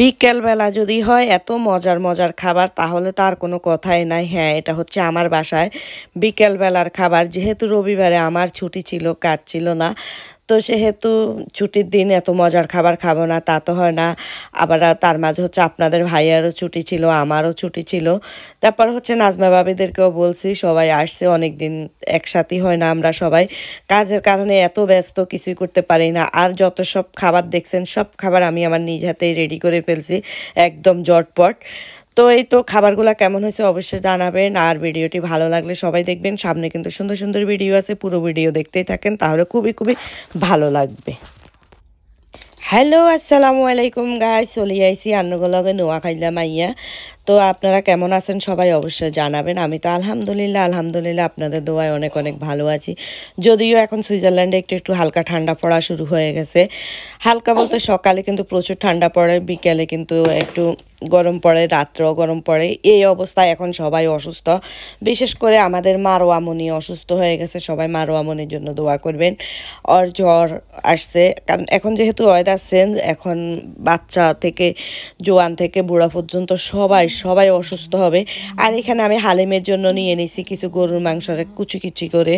বিকেলবেলা যদি হয় এত মজার মজার খাবার তাহলে তার কোনো কথাই নাই হ্যাঁ এটা হচ্ছে আমার বাসায় বিকেলবেলার খাবার যেহেতু রবিবারে আমার ছুটি ছিল কাজ ছিল না তো সেহেতু ছুটির দিন এত মজার খাবার খাবো না তা তো হয় না আবার তার মাঝে হচ্ছে আপনাদের ভাইয়ারও ছুটি ছিল আমারও ছুটি ছিল তারপর হচ্ছে নাজমা বাবিদেরকেও বলছি সবাই আসছে অনেক দিন একসাথে হয় না আমরা সবাই কাজের কারণে এত ব্যস্ত কিছুই করতে পারি না আর যত সব খাবার দেখছেন সব খাবার আমি আমার নিজ হাতেই রেডি করে ফেলছি একদম জটপট তো এই তো খাবারগুলো কেমন হয়েছে অবশ্যই জানাবেন আর ভিডিওটি ভালো লাগলে সবাই দেখবেন সামনে কিন্তু সুন্দর সুন্দর ভিডিও আছে পুরো ভিডিও দেখতেই থাকেন তাহলে খুবই খুবই ভালো লাগবে হ্যালো আসসালামু আলাইকুম গাই চলি আইসি আন্নগলগে নোয়া খাইলাম আইয়া তো আপনারা কেমন আছেন সবাই অবশ্যই জানাবেন আমি তো আলহামদুলিল্লাহ আলহামদুলিল্লাহ আপনাদের দোয়ায় অনেক অনেক ভালো আছি যদিও এখন সুইজারল্যান্ডে একটু একটু হালকা ঠান্ডা পড়া শুরু হয়ে গেছে হালকা বলতে সকালে কিন্তু প্রচুর ঠান্ডা পড়ে বিকেলে কিন্তু একটু গরম পড়ে রাত্রেও গরম পড়ে এই অবস্থায় এখন সবাই অসুস্থ বিশেষ করে আমাদের মারোয়ামনি অসুস্থ হয়ে গেছে সবাই মারোয়ামনির জন্য দোয়া করবেন আর জ্বর আসছে কারণ এখন যেহেতু ওয়েদার চেঞ্জ এখন বাচ্চা থেকে জোয়ান থেকে বুড়া পর্যন্ত সবাই সবাই অসুস্থ হবে আর এখানে আমি হালিমের জন্য নিয়ে নিছি কিছু গরুর মাংসটা কুচি কুচি করে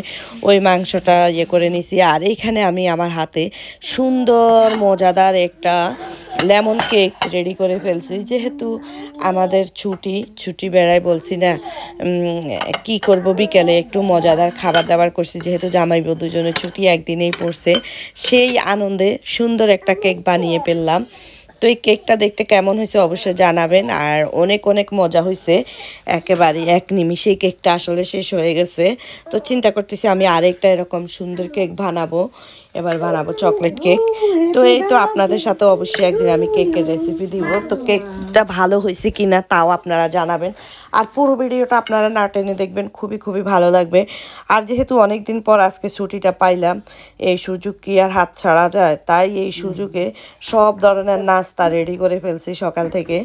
ওই মাংসটা ইয়ে করে নিছি আর এখানে আমি আমার হাতে সুন্দর মজাদার একটা লেমন কেক রেডি করে ফেলছি যেহেতু আমাদের ছুটি ছুটি বেড়ায় বলছি না কি করব বিকেলে একটু মজাদার খাবার দাবার করছি যেহেতু জামাইবো দুজনের ছুটি একদিনেই পড়ছে সেই আনন্দে সুন্দর একটা কেক বানিয়ে ফেললাম তো এই কেকটা দেখতে কেমন হয়েছে অবশ্যই জানাবেন আর অনেক অনেক মজা হয়েছে একেবারে এক এই কেকটা আসলে শেষ হয়ে গেছে তো চিন্তা করতেছি আমি আরেকটা এরকম সুন্দর কেক বানাবো এবার বানাবো চকলেট কেক তো এই তো আপনাদের সাথে অবশ্যই একদিন আমি কেকের রেসিপি দিব তো কেকটা ভালো হয়েছে কি না তাও আপনারা জানাবেন আর পুরো ভিডিওটা আপনারা না টেনে দেখবেন খুবই খুবই ভালো লাগবে আর যেহেতু অনেক দিন পর আজকে ছুটিটা পাইলাম এই সুযোগ কি আর হাত ছাড়া যায় তাই এই সুযোগে সব ধরনের নাস্তা রেডি করে ফেলছি সকাল থেকে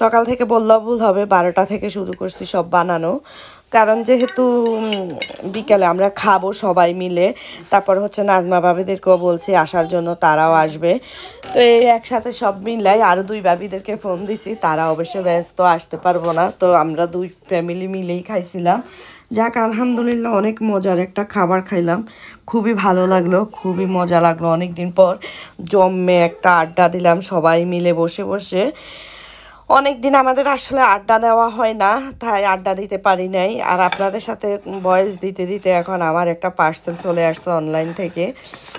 সকাল থেকে বললেও ভুল হবে বারোটা থেকে শুরু করছি সব বানানো কারণ যেহেতু বিকালে আমরা খাবো সবাই মিলে তারপর হচ্ছে নাজমা বাবিদেরকেও বলছি আসার জন্য তারাও আসবে তো এই একসাথে সব মিলাই আরও দুই বাবিদেরকে ফোন দিছি তারা অবশ্য ব্যস্ত আসতে পারবো না তো আমরা দুই ফ্যামিলি মিলেই খাইছিলাম যাক আলহামদুলিল্লাহ অনেক মজার একটা খাবার খাইলাম খুবই ভালো লাগলো খুবই মজা লাগলো অনেক দিন পর জমে একটা আড্ডা দিলাম সবাই মিলে বসে বসে অনেক দিন আমাদের আসলে আড্ডা দেওয়া হয় না তাই আড্ডা দিতে পারি নাই আর আপনাদের সাথে বয়স দিতে দিতে এখন আমার একটা পার্সেল চলে আসছে অনলাইন থেকে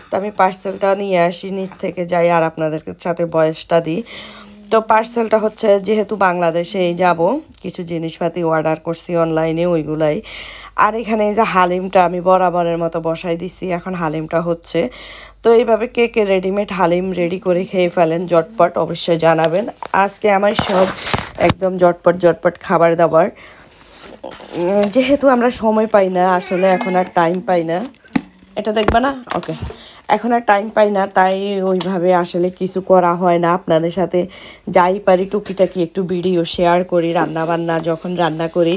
তো আমি পার্সেলটা নিয়ে আসি নিচ থেকে যাই আর আপনাদের সাথে বয়সটা দিই তো পার্সেলটা হচ্ছে যেহেতু বাংলাদেশেই যাব কিছু জিনিসপাতি অর্ডার করছি অনলাইনে ওইগুলাই আর এখানে এই যে হালিমটা আমি বরাবরের মতো বসাই দিছি এখন হালিমটা হচ্ছে তো এইভাবে কে কে রেডিমেড হালিম রেডি করে খেয়ে ফেলেন জটপট অবশ্যই জানাবেন আজকে আমার সব একদম জটপট জটপট খাবার দাবার যেহেতু আমরা সময় পাই না আসলে এখন আর টাইম পাই না এটা দেখবে না ওকে এখন আর টাইম পাই না তাই ওইভাবে আসলে কিছু করা হয় না আপনাদের সাথে যাই পারি টুকিটাকি একটু ভিডিও শেয়ার করি রান্না বান্না যখন রান্না করি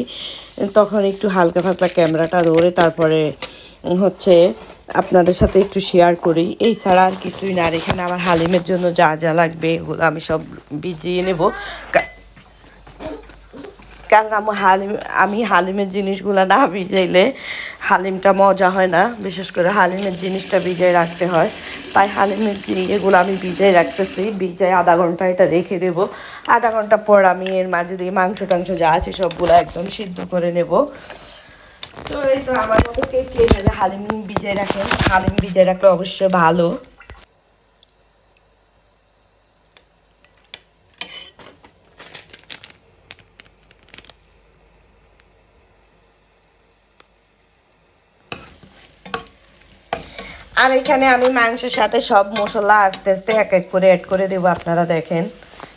তখন একটু হালকা ফালকা ক্যামেরাটা ধরে তারপরে হচ্ছে আপনাদের সাথে একটু শেয়ার করি এই ছাড়া আর কিছুই না আর এখানে আমার হালিমের জন্য যা যা লাগবে এগুলো আমি সব বিজিয়ে নেব কারণ আমার হালিম আমি হালিমের জিনিসগুলো না ভিজাইলে হালিমটা মজা হয় না বিশেষ করে হালিমের জিনিসটা ভিজাই রাখতে হয় তাই হালিমের এগুলো আমি ভিজাই রাখতেছি ভিজাই আধা ঘন্টা এটা রেখে দেব আধা ঘন্টা পর আমি এর মাঝে দিয়ে মাংস টাংস যা আছে সবগুলো একদম সিদ্ধ করে নেব হালিম রাখলে অবশ্যই ভালো আর এখানে আমি মাংসের সাথে সব মশলা আস্তে আস্তে এক এক করে অ্যাড করে দেবো আপনারা দেখেন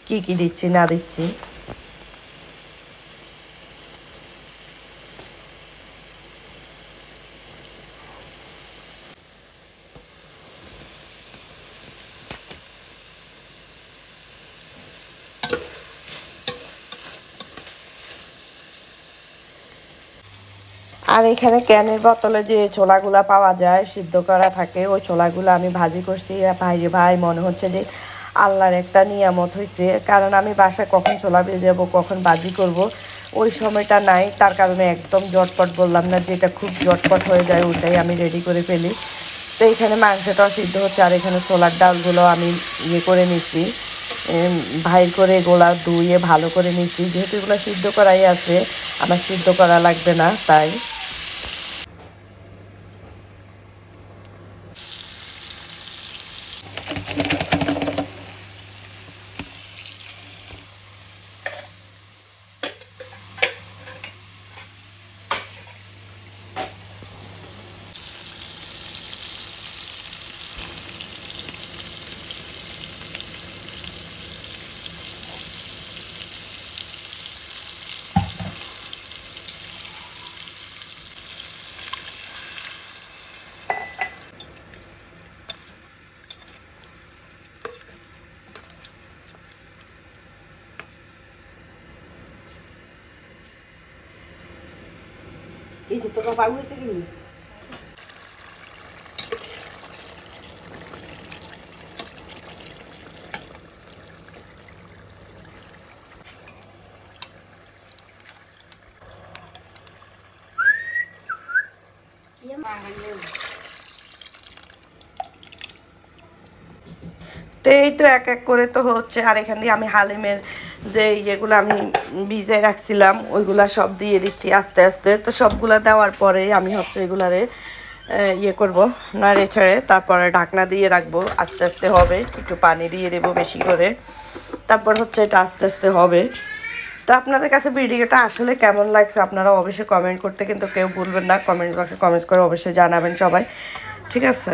কি কি দিচ্ছি না দিচ্ছি আর এখানে ক্যানের বোতলে যে ছোলাগুলা পাওয়া যায় সিদ্ধ করা থাকে ওই ছোলাগুলো আমি ভাজি করছি ভাই রে ভাই মনে হচ্ছে যে আল্লাহর একটা নিয়ামত হয়েছে কারণ আমি বাসায় কখন ছোলা যাবো কখন ভাজি করব ওই সময়টা নাই তার কারণে একদম জটপট বললাম না যে এটা খুব জটপট হয়ে যায় ওটাই আমি রেডি করে ফেলি তো এখানে মাংসটাও সিদ্ধ হচ্ছে আর এখানে ছোলার ডালগুলো আমি ইয়ে করে নিচ্ছি ভাই করে গোলা ধুয়ে ভালো করে নিচ্ছি যেহেতু এগুলো সিদ্ধ করাই আছে আমার সিদ্ধ করা লাগবে না তাই এই যে তোকে পাবো এসে কিনি তো এই তো এক এক করে তো হচ্ছে আর এখান দিয়ে আমি হালিমের যে ইয়েগুলো আমি ভিজে রাখছিলাম ওইগুলা সব দিয়ে দিচ্ছি আস্তে আস্তে তো সবগুলা দেওয়ার পরে আমি হচ্ছে এগুলারে ইয়ে করব নাড়ে ছেড়ে তারপরে ঢাকনা দিয়ে রাখবো আস্তে আস্তে হবে একটু পানি দিয়ে দেব বেশি করে তারপর হচ্ছে এটা আস্তে আস্তে হবে তো আপনাদের কাছে ভিডিওটা আসলে কেমন লাগছে আপনারা অবশ্যই কমেন্ট করতে কিন্তু কেউ ভুলবেন না কমেন্ট বক্সে কমেন্টস করে অবশ্যই জানাবেন সবাই ঠিক আছে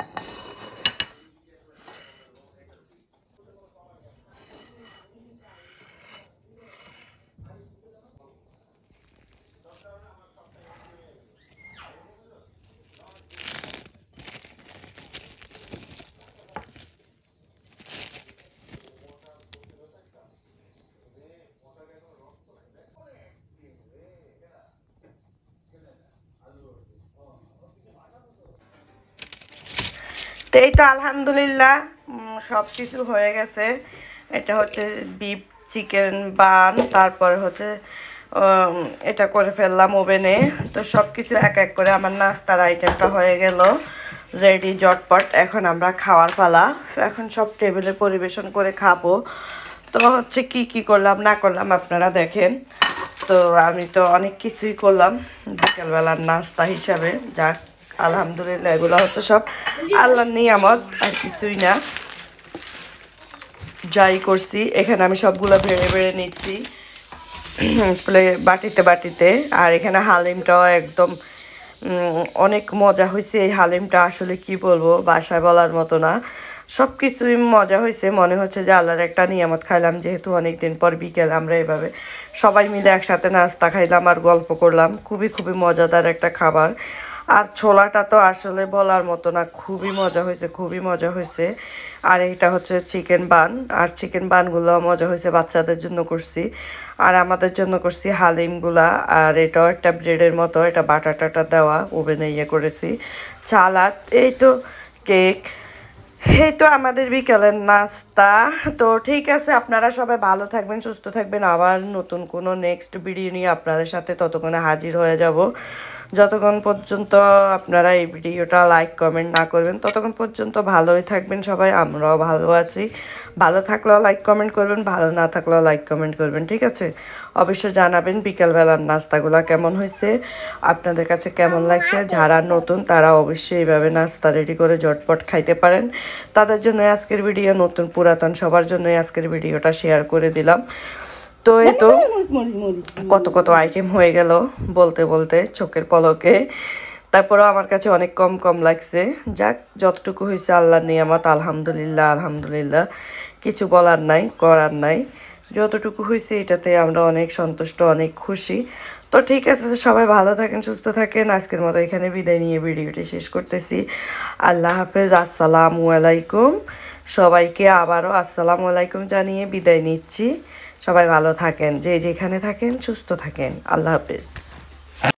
Thank you. এই তো আলহামদুলিল্লাহ সব কিছু হয়ে গেছে এটা হচ্ছে বিপ চিকেন বান তারপরে হচ্ছে এটা করে ফেললাম ওভেনে তো সব কিছু এক এক করে আমার নাস্তার আইটেমটা হয়ে গেল রেডি জটপট এখন আমরা খাওয়ার পালা এখন সব টেবিলে পরিবেশন করে খাবো তো হচ্ছে কি কি করলাম না করলাম আপনারা দেখেন তো আমি তো অনেক কিছুই করলাম বিকালবেলার নাস্তা হিসাবে যাক আলহামদুলিল্লাহ এগুলো হচ্ছে সব আল্লাহর নিয়ামত আর কিছুই না যাই করছি এখানে আমি সবগুলো বেড়ে বেড়ে নিচ্ছি বাটিতে বাটিতে আর এখানে হালিমটাও একদম অনেক মজা হয়েছে এই হালিমটা আসলে কি বলবো বাসায় বলার মতো না সব কিছুই মজা হয়েছে মনে হচ্ছে যে আল্লাহর একটা নিয়ামত খাইলাম যেহেতু অনেকদিন পর বিকেল আমরা এভাবে সবাই মিলে একসাথে নাস্তা খাইলাম আর গল্প করলাম খুবই খুবই মজাদার একটা খাবার আর ছোলাটা তো আসলে বলার মতো না খুবই মজা হয়েছে খুবই মজা হয়েছে আর এটা হচ্ছে চিকেন বান আর চিকেন বানগুলো মজা হয়েছে বাচ্চাদের জন্য করছি আর আমাদের জন্য করছি হালিমগুলা আর এটাও একটা ব্রেডের মতো এটা টাটা দেওয়া ওভেনে ইয়ে করেছি চালাত এই তো কেক এই তো আমাদের বিকালের নাস্তা তো ঠিক আছে আপনারা সবাই ভালো থাকবেন সুস্থ থাকবেন আবার নতুন কোনো নেক্সট ভিডিও নিয়ে আপনাদের সাথে ততক্ষণে হাজির হয়ে যাব যতক্ষণ পর্যন্ত আপনারা এই ভিডিওটা লাইক কমেন্ট না করবেন ততক্ষণ পর্যন্ত ভালোই থাকবেন সবাই আমরাও ভালো আছি ভালো থাকলেও লাইক কমেন্ট করবেন ভালো না থাকলেও লাইক কমেন্ট করবেন ঠিক আছে অবশ্যই জানাবেন বিকেলবেলার নাস্তাগুলো কেমন হয়েছে আপনাদের কাছে কেমন লাগছে যারা নতুন তারা অবশ্যই এইভাবে নাস্তা রেডি করে জটপট খাইতে পারেন তাদের জন্য আজকের ভিডিও নতুন পুরাতন সবার জন্যই আজকের ভিডিওটা শেয়ার করে দিলাম তো এই তো কত কত আইটেম হয়ে গেল বলতে বলতে চোখের পলকে তারপরেও আমার কাছে অনেক কম কম লাগছে যাক যতটুকু হয়েছে আল্লাহ নিয়ামত আলহামদুলিল্লাহ আলহামদুলিল্লাহ কিছু বলার নাই করার নাই যতটুকু হয়েছে এটাতে আমরা অনেক সন্তুষ্ট অনেক খুশি তো ঠিক আছে সবাই ভালো থাকেন সুস্থ থাকেন আজকের মতো এখানে বিদায় নিয়ে ভিডিওটি শেষ করতেছি আল্লাহ হাফেজ আসসালামু আলাইকুম সবাইকে আবারও আসসালামু আলাইকুম জানিয়ে বিদায় নিচ্ছি সবাই ভালো থাকেন যে যেখানে থাকেন সুস্থ থাকেন আল্লাহ হাফিজ